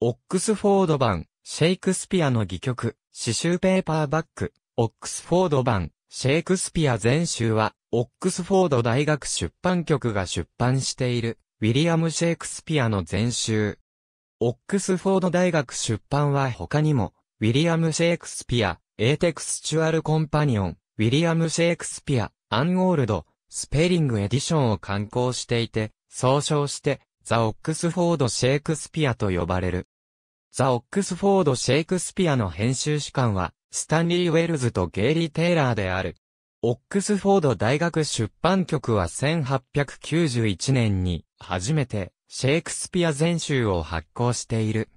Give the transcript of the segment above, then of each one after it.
オックスフォード版、シェイクスピアの戯曲、詩集ペーパーバック、オックスフォード版、シェイクスピア全集は、オックスフォード大学出版局が出版している、ウィリアム・シェイクスピアの全集。オックスフォード大学出版は他にも、ウィリアム・シェイクスピア、エーテクスチュアル・コンパニオン、ウィリアム・シェイクスピア、アンオールド、スペリング・エディションを刊行していて、総称して、ザ・オックスフォード・シェイクスピアと呼ばれる。ザ・オックスフォード・シェイクスピアの編集主幹は、スタンリー・ウェルズとゲイリー・テイラーである。オックスフォード大学出版局は1891年に、初めて、シェイクスピア全集を発行している。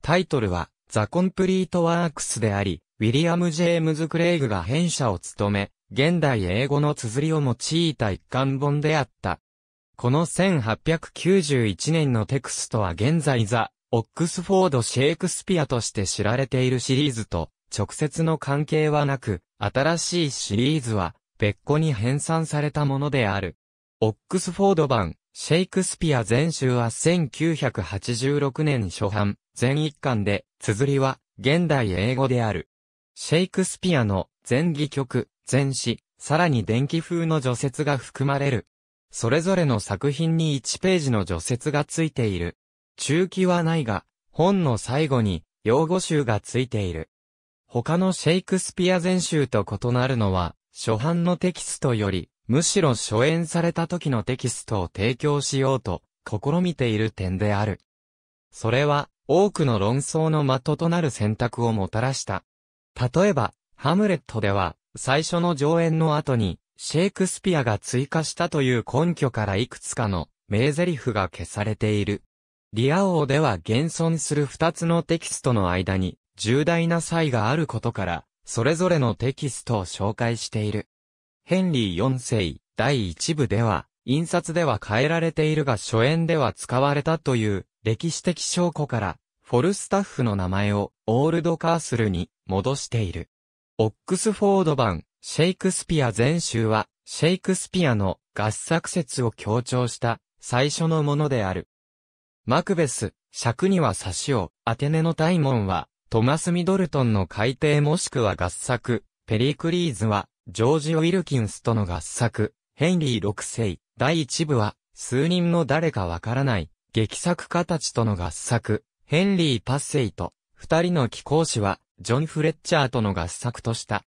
タイトルは、ザ・コンプリート・ワークスであり、ウィリアム・ジェームズ・クレイグが編者を務め、現代英語の綴りを用いた一貫本であった。この1891年のテクストは現在ザ・オックスフォード・シェイクスピアとして知られているシリーズと直接の関係はなく、新しいシリーズは別個に編纂されたものである。オックスフォード版、シェイクスピア全集は1986年初版、全一巻で、綴りは現代英語である。シェイクスピアの全戯曲、全詩、さらに電気風の除雪が含まれるそれぞれの作品に1ページの除雪がついている。中期はないが、本の最後に用語集がついている。他のシェイクスピア全集と異なるのは、初版のテキストより、むしろ初演された時のテキストを提供しようと、試みている点である。それは、多くの論争の的となる選択をもたらした。例えば、ハムレットでは、最初の上演の後に、シェイクスピアが追加したという根拠からいくつかの名台詞が消されている。リア王では現存する二つのテキストの間に重大な差異があることから、それぞれのテキストを紹介している。ヘンリー4世、第1部では、印刷では変えられているが初演では使われたという歴史的証拠から、フォルスタッフの名前をオールドカースルに戻している。オックスフォード版シェイクスピア全集は、シェイクスピアの合作説を強調した最初のものである。マクベス、尺には差しを、アテネの大門は、トマス・ミドルトンの改訂もしくは合作、ペリクリーズは、ジョージ・ウィルキンスとの合作、ヘンリー6世、第1部は、数人の誰かわからない、劇作家たちとの合作、ヘンリー・パッセイと、二人の貴公子は、ジョン・フレッチャーとの合作とした。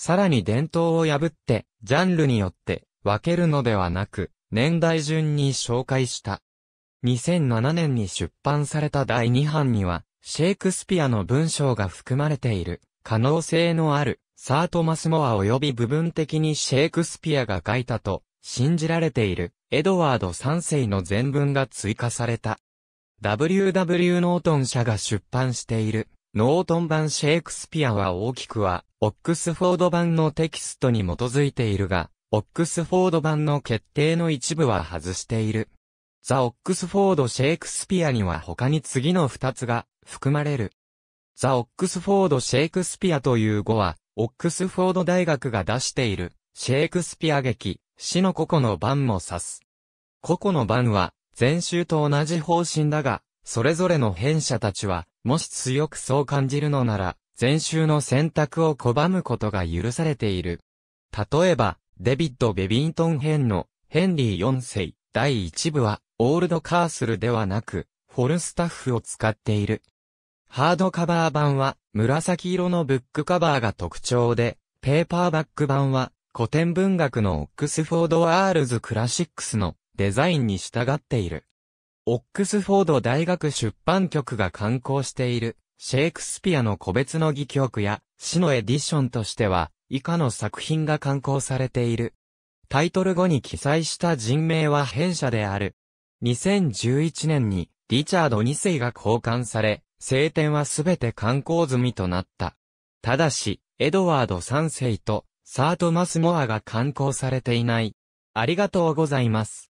さらに伝統を破って、ジャンルによって分けるのではなく、年代順に紹介した。2007年に出版された第2版には、シェイクスピアの文章が含まれている、可能性のある、サートマスモア及び部分的にシェイクスピアが書いたと、信じられている、エドワード3世の全文が追加された。W.W. ノートン社が出版している、ノートン版シェイクスピアは大きくは、オックスフォード版のテキストに基づいているが、オックスフォード版の決定の一部は外している。ザ・オックスフォード・シェイクスピアには他に次の2つが含まれる。ザ・オックスフォード・シェイクスピアという語は、オックスフォード大学が出している、シェイクスピア劇、死の個々の番も指す。個々の番は、前週と同じ方針だが、それぞれの編者たちは、もし強くそう感じるのなら、前週の選択を拒むことが許されている。例えば、デビッド・ベビントン編のヘンリー4世第1部は、オールドカースルではなく、フォルスタッフを使っている。ハードカバー版は、紫色のブックカバーが特徴で、ペーパーバック版は、古典文学のオックスフォード・アールズ・クラシックスのデザインに従っている。オックスフォード大学出版局が刊行している、シェイクスピアの個別の戯曲や、詩のエディションとしては、以下の作品が刊行されている。タイトル後に記載した人名は弊社である。2011年に、リチャード2世が交換され、聖典はすべて刊行済みとなった。ただし、エドワード3世と、サート・マスモアが刊行されていない。ありがとうございます。